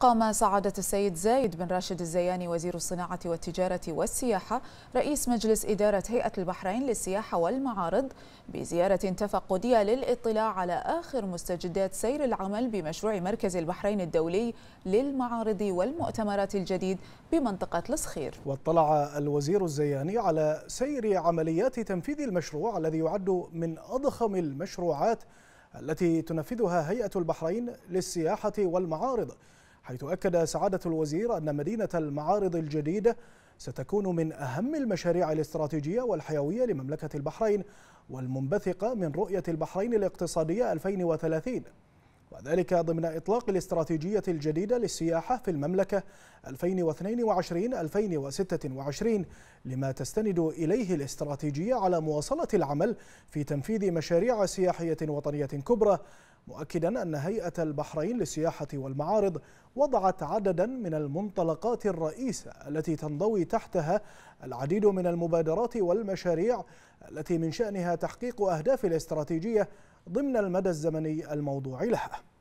قام سعادة السيد زايد بن راشد الزياني وزير الصناعة والتجارة والسياحة رئيس مجلس إدارة هيئة البحرين للسياحة والمعارض بزيارة تفقدية للإطلاع على آخر مستجدات سير العمل بمشروع مركز البحرين الدولي للمعارض والمؤتمرات الجديد بمنطقة الصخير واطلع الوزير الزياني على سير عمليات تنفيذ المشروع الذي يعد من أضخم المشروعات التي تنفذها هيئة البحرين للسياحة والمعارض حيث أكد سعادة الوزير أن مدينة المعارض الجديدة ستكون من أهم المشاريع الاستراتيجية والحيوية لمملكة البحرين والمنبثقة من رؤية البحرين الاقتصادية 2030 وذلك ضمن إطلاق الاستراتيجية الجديدة للسياحة في المملكة 2022-2026 لما تستند إليه الاستراتيجية على مواصلة العمل في تنفيذ مشاريع سياحية وطنية كبرى مؤكدا أن هيئة البحرين للسياحة والمعارض وضعت عددا من المنطلقات الرئيسة التي تنضوي تحتها العديد من المبادرات والمشاريع التي من شأنها تحقيق أهداف الاستراتيجية ضمن المدى الزمني الموضوع لها